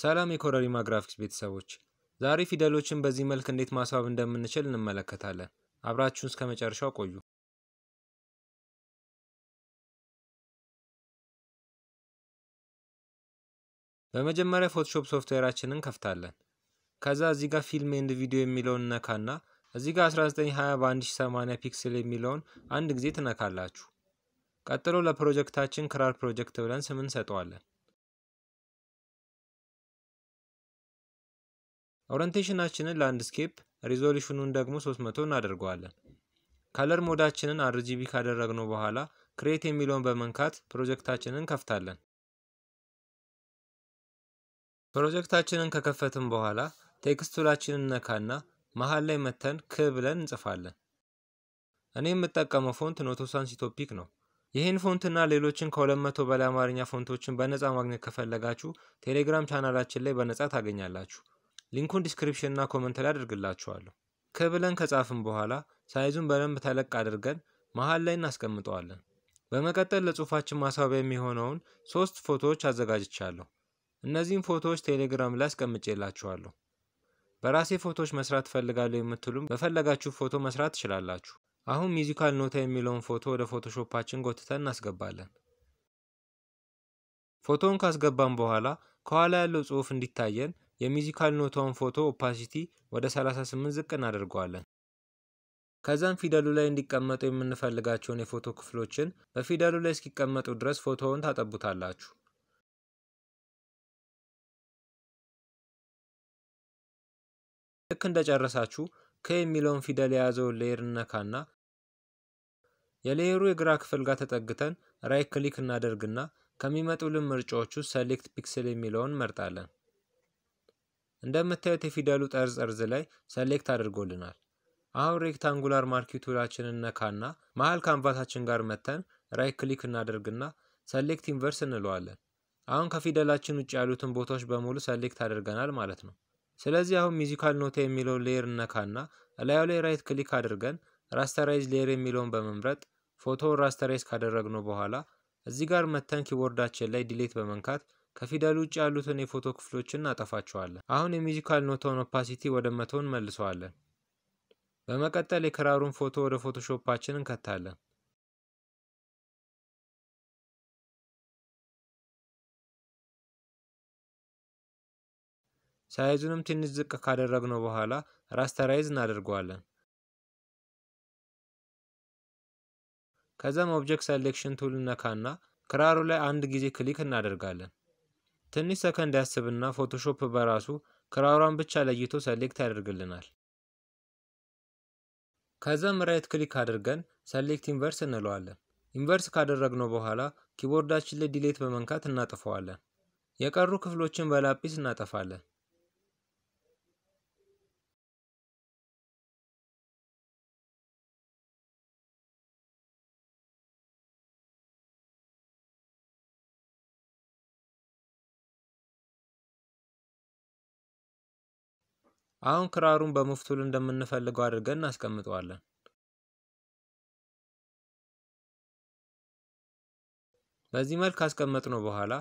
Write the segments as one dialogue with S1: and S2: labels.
S1: ሰላም የኮረሪማ ግራፊክስ ቤተሰቦች፣ ዛሬ ፊደሎችን በዚህ መልክ እንዴት ማስዋብ እንደምንችል
S2: እንመለከታለን። አብራችሁን እስከ መጨረሻው ቆዩ። በመጀመሪያ
S1: ፎቶሾፕ ሶፍትዌራችንን ከፍታለን። ከዛ እዚህ ጋር ፊልም ኤንድ ቪዲዮ የሚለውን እነካና እዚህ ጋር 1920 በ1080 ፒክስል የሚለውን አንድ ጊዜ ትነካላችሁ። ቀጥሎ ለፕሮጀክታችን ክራር ፕሮጀክት ብለን ስም እንሰጠዋለን። ኦሪንቴሽናችንን ላንድስኬፕ ሪዞሉሽኑን ደግሞ 300 እናደርገዋለን። ከለር ሞዳችንን አርጂቢ ካደረግነው በኋላ ክሬት የሚለውን በመንካት ፕሮጀክታችንን ከፍታለን። ፕሮጀክታችንን ከከፈትን በኋላ ቴክስቱላችንን ነካና መሀል ላይ መተን ክ ብለን እንጽፋለን። እኔ የምጠቀመው ፎንት ኖቶሳንስ ኢትዮፒክ ነው። ይህን ፎንትና ሌሎችን ከ200 በላይ አማርኛ ፎንቶችን በነፃ ማግኘት ከፈለጋችሁ ቴሌግራም ቻናላችን ላይ በነፃ ታገኛላችሁ። ሊንኩን ዲስክሪፕሽን እና ኮመንት ላይ አድርግላችኋለሁ። ከብለን ከጻፍን በኋላ ሳይዙን በደንብ ተለቅ አድርገን መሀል ላይ እናስቀምጠዋለን። በመቀጠል ለጽሁፋችን ማስዋቢያ የሚሆነውን ሶስት ፎቶዎች አዘጋጅቻለሁ። እነዚህም ፎቶዎች ቴሌግራም ላይ አስቀምጬላችኋለሁ። በራሴ ፎቶዎች መስራት ትፈልጋለሁ የምትሉም በፈለጋችሁ ፎቶ መስራት ትችላላችሁ። አሁን ሚዚካል ኖታ የሚለውን ፎቶ ወደ ፎቶሾፓችን ጎትተን እናስገባለን። ፎቶውን ካስገባን በኋላ ከኋላ ያለው ጽሁፍ እንዲታየን የሚዚካል ኖታውን ፎቶ ኦፓሲቲ ወደ 38 ዝቅ እናደርገዋለን። ከዛም ፊደሉ ላይ እንዲቀመጡ የምንፈልጋቸውን የፎቶ ክፍሎችን በፊደሉ ላይ እስኪቀመጡ ድረስ ፎቶውን ታጠቡታላችሁ።
S3: ልክ እንደጨረሳችሁ ከ የሚለውን
S1: ፊደል የያዘውን ሌየር እነካና የሌየሩ የግራ ክፍል ጋር ተጠግተን ራይት ክሊክ እናደርግና ከሚመጡልን ምርጫዎች ውስጥ ሰሌክት ፒክስል የሚለውን መርጣለን። እንደምታዩት የፊደሉ ጠርዝ ጠርዝ ላይ ሰሌክት አድርጎልናል። አሁን ሬክታንጉላር ማርኪው ቱላችንን ነካና መሀል ካንቫሳችን ጋር መተን ራይት ክሊክ እናደርግና ሰሌክት ኢንቨርስ እንለዋለን። አሁን ከፊደላችን ውጭ ያሉትን ቦታዎች በሙሉ ሰሌክት አድርገናል ማለት ነው። ስለዚህ አሁን ሚዚካል ኖታ የሚለውን ሌየር እነካና ላዩ ላይ ራይት ክሊክ አድርገን ራስተራይዝ ሌየር የሚለውን በመምረጥ ፎቶውን ራስተራይዝ ካደረግነው በኋላ እዚህ ጋር መተን ኪቦርዳችን ላይ ዲሌት በመንካት ከፊደል ውጭ ያሉትን የፎቶ ክፍሎችን እናጠፋቸዋለን። አሁን የሙዚካል ኖታውን ኦፓሲቲ ወደ መቶ እንመልሰዋለን።
S2: በመቀጠል የክራሩን ፎቶ ወደ ፎቶሾፓችን እንከታለን። ሳይዙንም ትንሽ ዝቅ ካደረግነው በኋላ ራስተራይዝ እናደርገዋለን።
S1: ከዛም ኦብጀክት ሴሌክሽን ቱል እነካና ክራሩ ላይ አንድ ጊዜ ክሊክ እናደርጋለን። ትንሽ ሰከንድ ያስብና ፎቶሾፕ በራሱ ክራሯን ብቻ ለይቶ ሰሌክት ያደርግልናል። ከዛም ራይት ክሊክ አድርገን ሰሌክት ኢንቨርስ እንለዋለን። ኢንቨርስ ካደረግነው በኋላ ኪቦርዳችን ላይ ዲሌት በመንካት እናጥፈዋለን። የቀሩ ክፍሎችን በላጲስ
S2: እናጠፋለን። አሁን ክራሩን በመፍቱል እንደምንፈልገው አድርገን እናስቀምጠዋለን።
S1: በዚህ መልክ ካስቀመጥነው በኋላ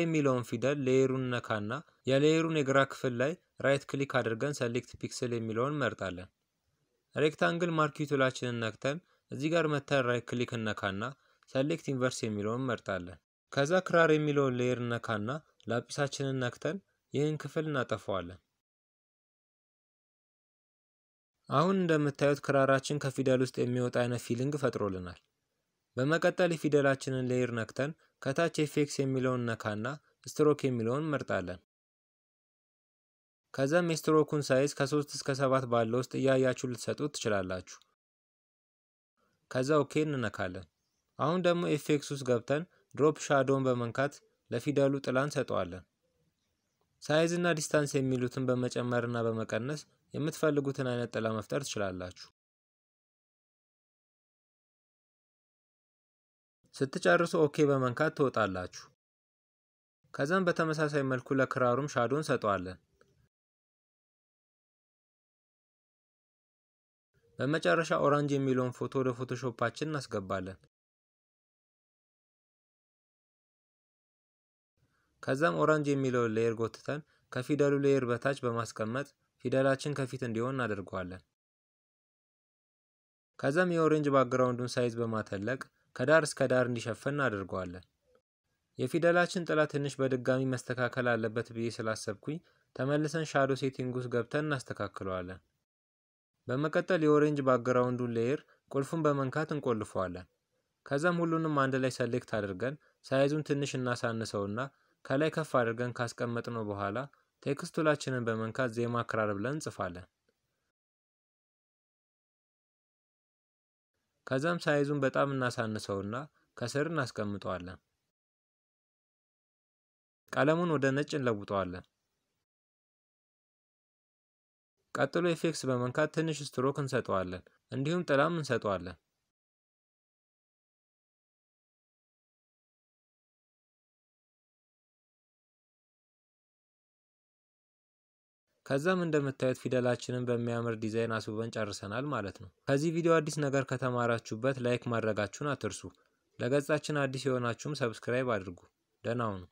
S1: የሚለውን ፊደል ሌየሩን ነካና የሌየሩን የግራ ክፍል ላይ ራይት ክሊክ አድርገን ሰሌክት ፒክስል የሚለውን መርጣለን። ሬክታንግል ማርኪቱላችንን ነክተን እዚህ ጋር መተን ራይት ክሊክ እነካና ሰሌክት ኢንቨርስ የሚለውን መርጣለን። ከዛ ክራር የሚለውን ሌየር እነካና ላጲሳችንን ነክተን ይህን ክፍል እናጠፈዋለን። አሁን እንደምታዩት ክራራችን ከፊደል ውስጥ የሚወጣ አይነት ፊሊንግ ፈጥሮልናል። በመቀጠል የፊደላችንን ሌየር ነክተን ከታች ኤፌክስ የሚለውን ነካና ስትሮክ የሚለውን መርጣለን። ከዛም የስትሮኩን ሳይዝ ከሶስት እስከ ሰባት ባለው ውስጥ እያያችሁ ልትሰጡት ትችላላችሁ። ከዛ ኦኬ እንነካለን። አሁን ደግሞ ኤፌክስ ውስጥ ገብተን ድሮፕ ሻዶውን በመንካት ለፊደሉ ጥላ እንሰጠዋለን። ሳይዝ እና ዲስታንስ የሚሉትን በመጨመርና በመቀነስ የምትፈልጉትን አይነት ጥላ መፍጠር ትችላላችሁ።
S3: ስትጨርሱ ኦኬ በመንካት ትወጣላችሁ። ከዛም በተመሳሳይ መልኩ ለክራሩም ሻዶ እንሰጠዋለን። በመጨረሻ ኦራንጅ የሚለውን ፎቶ ወደ ፎቶሾፓችን እናስገባለን።
S1: ከዛም ኦራንጅ የሚለውን ሌየር ጎትተን ከፊደሉ ሌየር በታች በማስቀመጥ ፊደላችን ከፊት እንዲሆን እናደርገዋለን። ከዛም የኦሬንጅ ባክግራውንዱን ሳይዝ በማተለቅ ከዳር እስከ ዳር እንዲሸፈን እናደርገዋለን። የፊደላችን ጥላ ትንሽ በድጋሚ መስተካከል አለበት ብዬ ስላሰብኩኝ ተመልሰን ሻዶ ሴቲንግ ውስጥ ገብተን እናስተካክለዋለን። በመቀጠል የኦሬንጅ ባክግራውንዱን ሌየር ቁልፉን በመንካት እንቆልፈዋለን። ከዛም ሁሉንም አንድ ላይ ሰሌክት አድርገን ሳይዙን ትንሽ እናሳንሰውና ከላይ ከፍ አድርገን ካስቀመጥነው በኋላ ቴክስቱላችንን በመንካት ዜማ ክራር ብለን እንጽፋለን። ከዛም ሳይዙን በጣም እናሳንሰውና ከስር
S3: እናስቀምጠዋለን። ቀለሙን ወደ ነጭ እንለውጠዋለን። ቀጥሎ ኤፌክስ በመንካት ትንሽ ስትሮክ እንሰጠዋለን።
S2: እንዲሁም ጥላም እንሰጠዋለን። ከዛም እንደምታዩት ፊደላችንን በሚያምር ዲዛይን አስውበን ጨርሰናል
S1: ማለት ነው። ከዚህ ቪዲዮ አዲስ ነገር ከተማራችሁበት ላይክ ማድረጋችሁን አትርሱ። ለገጻችን አዲስ
S2: የሆናችሁም ሰብስክራይብ አድርጉ። ደህና ሁኑ።